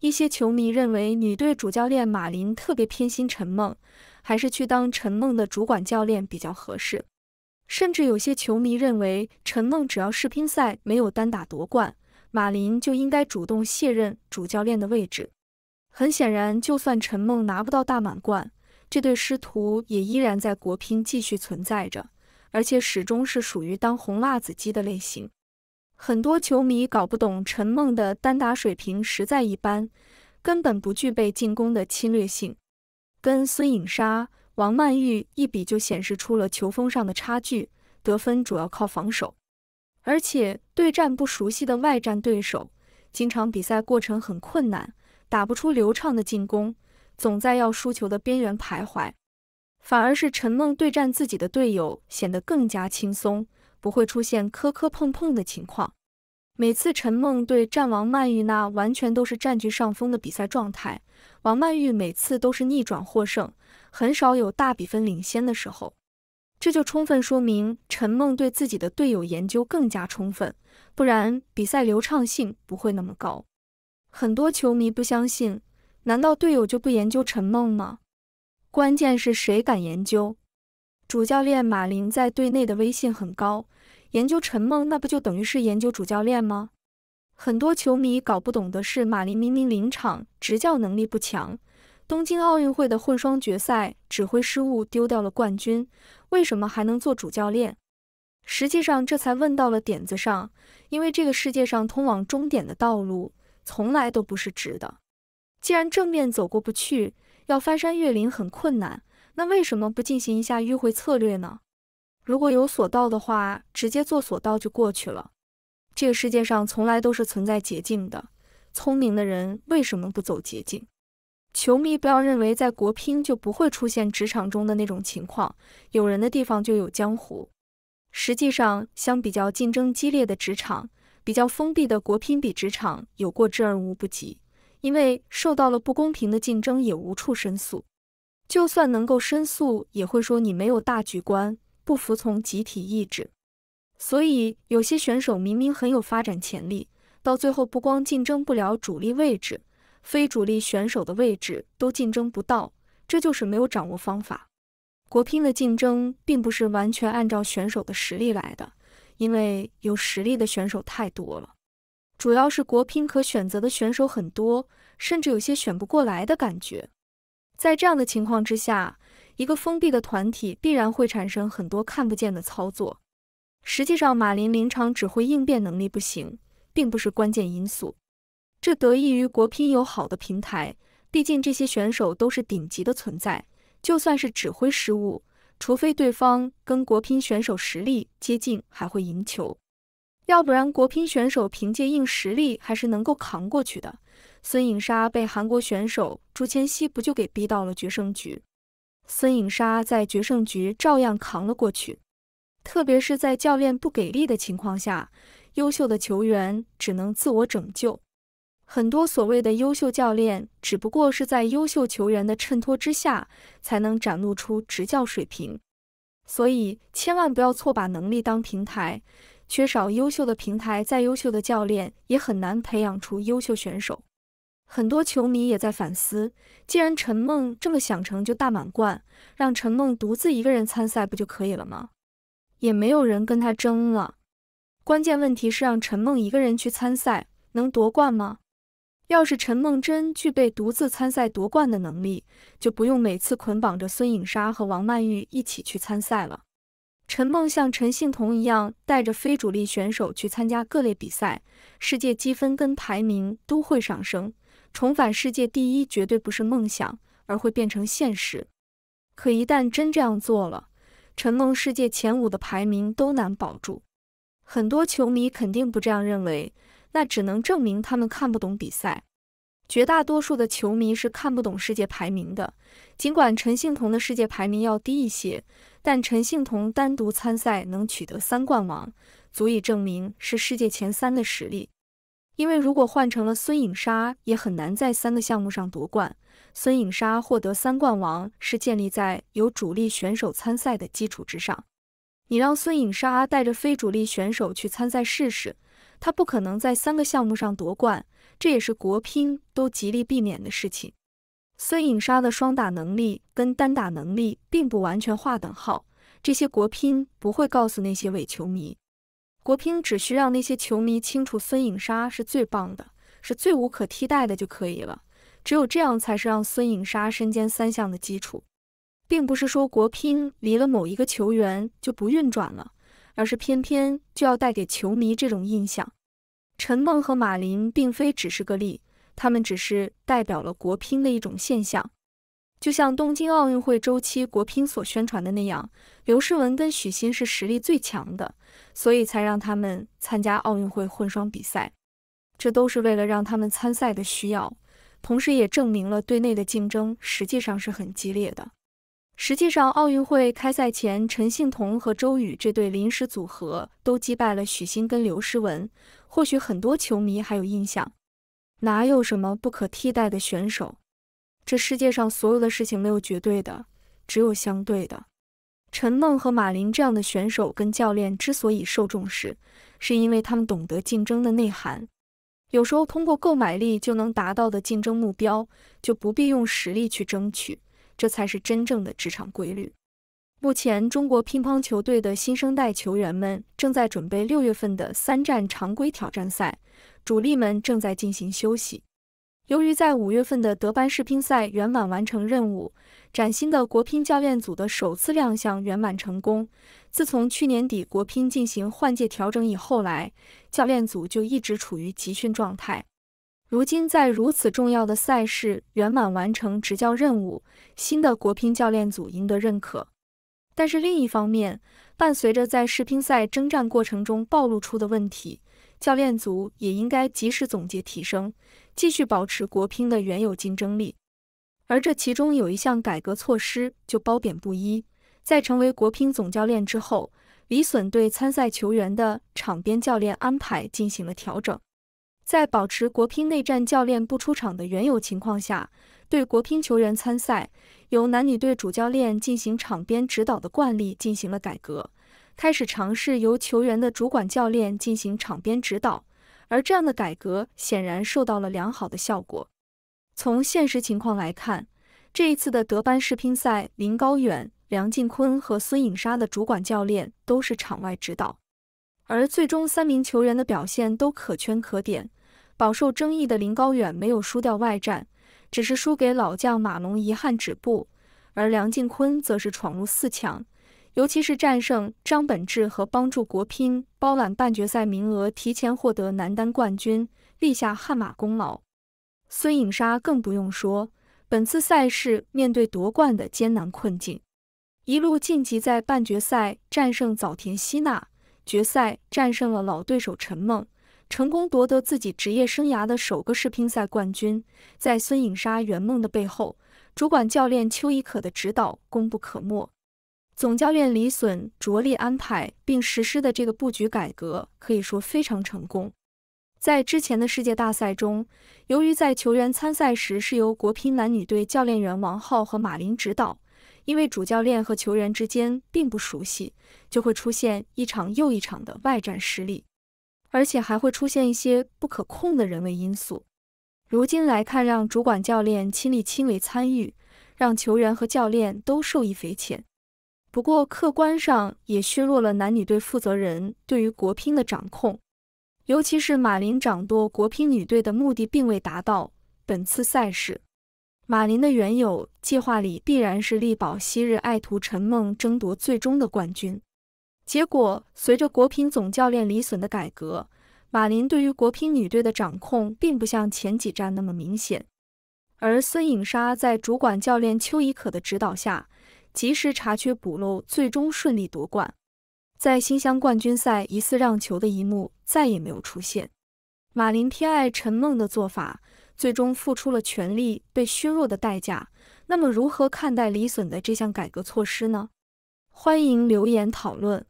一些球迷认为女队主教练马琳特别偏心陈梦，还是去当陈梦的主管教练比较合适。甚至有些球迷认为，陈梦只要世乒赛没有单打夺冠，马琳就应该主动卸任主教练的位置。很显然，就算陈梦拿不到大满贯，这对师徒也依然在国乒继续存在着，而且始终是属于当红辣子鸡的类型。很多球迷搞不懂陈梦的单打水平实在一般，根本不具备进攻的侵略性，跟孙颖莎、王曼玉一比就显示出了球风上的差距。得分主要靠防守，而且对战不熟悉的外战对手，经常比赛过程很困难，打不出流畅的进攻，总在要输球的边缘徘徊。反而是陈梦对战自己的队友，显得更加轻松。不会出现磕磕碰碰的情况。每次陈梦对战王曼玉，那完全都是占据上风的比赛状态。王曼玉每次都是逆转获胜，很少有大比分领先的时候。这就充分说明陈梦对自己的队友研究更加充分，不然比赛流畅性不会那么高。很多球迷不相信，难道队友就不研究陈梦吗？关键是谁敢研究？主教练马林在队内的威信很高。研究陈梦，那不就等于是研究主教练吗？很多球迷搞不懂的是，马林明明临场执教能力不强，东京奥运会的混双决赛指挥失误丢掉了冠军，为什么还能做主教练？实际上，这才问到了点子上。因为这个世界上通往终点的道路从来都不是直的。既然正面走过不去，要翻山越岭很困难，那为什么不进行一下迂回策略呢？如果有索道的话，直接坐索道就过去了。这个世界上从来都是存在捷径的，聪明的人为什么不走捷径？球迷不要认为在国乒就不会出现职场中的那种情况，有人的地方就有江湖。实际上，相比较竞争激烈的职场，比较封闭的国乒比职场有过之而无不及，因为受到了不公平的竞争，也无处申诉。就算能够申诉，也会说你没有大局观。不服从集体意志，所以有些选手明明很有发展潜力，到最后不光竞争不了主力位置，非主力选手的位置都竞争不到，这就是没有掌握方法。国乒的竞争并不是完全按照选手的实力来的，因为有实力的选手太多了，主要是国乒可选择的选手很多，甚至有些选不过来的感觉。在这样的情况之下，一个封闭的团体必然会产生很多看不见的操作。实际上，马林临场指挥应变能力不行，并不是关键因素。这得益于国乒有好的平台，毕竟这些选手都是顶级的存在。就算是指挥失误，除非对方跟国乒选手实力接近，还会赢球。要不然，国乒选手凭借硬实力还是能够扛过去的。孙颖莎被韩国选手朱芊曦不就给逼到了决胜局？孙颖莎在决胜局照样扛了过去，特别是在教练不给力的情况下，优秀的球员只能自我拯救。很多所谓的优秀教练，只不过是在优秀球员的衬托之下，才能展露出执教水平。所以，千万不要错把能力当平台，缺少优秀的平台，再优秀的教练也很难培养出优秀选手。很多球迷也在反思，既然陈梦这么想成就大满贯，让陈梦独自一个人参赛不就可以了吗？也没有人跟她争了。关键问题是，让陈梦一个人去参赛能夺冠吗？要是陈梦真具备独自参赛夺冠的能力，就不用每次捆绑着孙颖莎和王曼玉一起去参赛了。陈梦像陈幸同一样，带着非主力选手去参加各类比赛，世界积分跟排名都会上升。重返世界第一绝对不是梦想，而会变成现实。可一旦真这样做了，陈梦世界前五的排名都难保住。很多球迷肯定不这样认为，那只能证明他们看不懂比赛。绝大多数的球迷是看不懂世界排名的。尽管陈幸同的世界排名要低一些，但陈幸同单独参赛能取得三冠王，足以证明是世界前三的实力。因为如果换成了孙颖莎，也很难在三个项目上夺冠。孙颖莎获得三冠王是建立在有主力选手参赛的基础之上。你让孙颖莎带着非主力选手去参赛试试，她不可能在三个项目上夺冠。这也是国乒都极力避免的事情。孙颖莎的双打能力跟单打能力并不完全划等号，这些国乒不会告诉那些伪球迷。国乒只需让那些球迷清楚孙颖莎是最棒的，是最无可替代的就可以了。只有这样，才是让孙颖莎身兼三项的基础，并不是说国乒离了某一个球员就不运转了，而是偏偏就要带给球迷这种印象。陈梦和马琳并非只是个例，他们只是代表了国乒的一种现象。就像东京奥运会周期国乒所宣传的那样，刘诗雯跟许昕是实力最强的，所以才让他们参加奥运会混双比赛。这都是为了让他们参赛的需要，同时也证明了队内的竞争实际上是很激烈的。实际上，奥运会开赛前，陈幸同和周雨这对临时组合都击败了许昕跟刘诗雯。或许很多球迷还有印象，哪有什么不可替代的选手？这世界上所有的事情没有绝对的，只有相对的。陈梦和马琳这样的选手跟教练之所以受重视，是因为他们懂得竞争的内涵。有时候通过购买力就能达到的竞争目标，就不必用实力去争取，这才是真正的职场规律。目前，中国乒乓球队的新生代球员们正在准备六月份的三站常规挑战赛，主力们正在进行休息。由于在五月份的德班世乒赛圆满完成任务，崭新的国乒教练组的首次亮相圆满成功。自从去年底国乒进行换届调整以后来，教练组就一直处于集训状态。如今在如此重要的赛事圆满完成执教任务，新的国乒教练组赢得认可。但是另一方面，伴随着在世乒赛征战过程中暴露出的问题。教练组也应该及时总结提升，继续保持国乒的原有竞争力。而这其中有一项改革措施就褒贬不一。在成为国乒总教练之后，李隼对参赛球员的场边教练安排进行了调整，在保持国乒内战教练不出场的原有情况下，对国乒球员参赛由男女队主教练进行场边指导的惯例进行了改革。开始尝试由球员的主管教练进行场边指导，而这样的改革显然受到了良好的效果。从现实情况来看，这一次的德班世乒赛，林高远、梁靖昆和孙颖莎的主管教练都是场外指导，而最终三名球员的表现都可圈可点。饱受争议的林高远没有输掉外战，只是输给老将马龙遗憾止步；而梁靖昆则是闯入四强。尤其是战胜张本智和，帮助国乒包揽半决赛名额，提前获得男单冠军，立下汗马功劳。孙颖莎更不用说，本次赛事面对夺冠的艰难困境，一路晋级，在半决赛战胜早田希娜，决赛战胜了老对手陈梦，成功夺得自己职业生涯的首个世乒赛冠军。在孙颖莎圆梦的背后，主管教练邱贻可的指导功不可没。总教练李隼着力安排并实施的这个布局改革，可以说非常成功。在之前的世界大赛中，由于在球员参赛时是由国乒男女队教练员王皓和马琳指导，因为主教练和球员之间并不熟悉，就会出现一场又一场的外战失利，而且还会出现一些不可控的人为因素。如今来看，让主管教练亲力亲为参与，让球员和教练都受益匪浅。不过，客观上也削弱了男女队负责人对于国乒的掌控，尤其是马琳掌舵国乒女队的目的并未达到。本次赛事，马琳的原有计划里必然是力保昔日爱徒陈梦争夺最终的冠军。结果，随着国乒总教练李隼的改革，马琳对于国乒女队的掌控并不像前几站那么明显，而孙颖莎在主管教练邱贻可的指导下。及时查缺补漏，最终顺利夺冠。在新乡冠军赛，疑似让球的一幕再也没有出现。马林偏爱陈梦的做法，最终付出了权力被削弱的代价。那么，如何看待李隼的这项改革措施呢？欢迎留言讨论。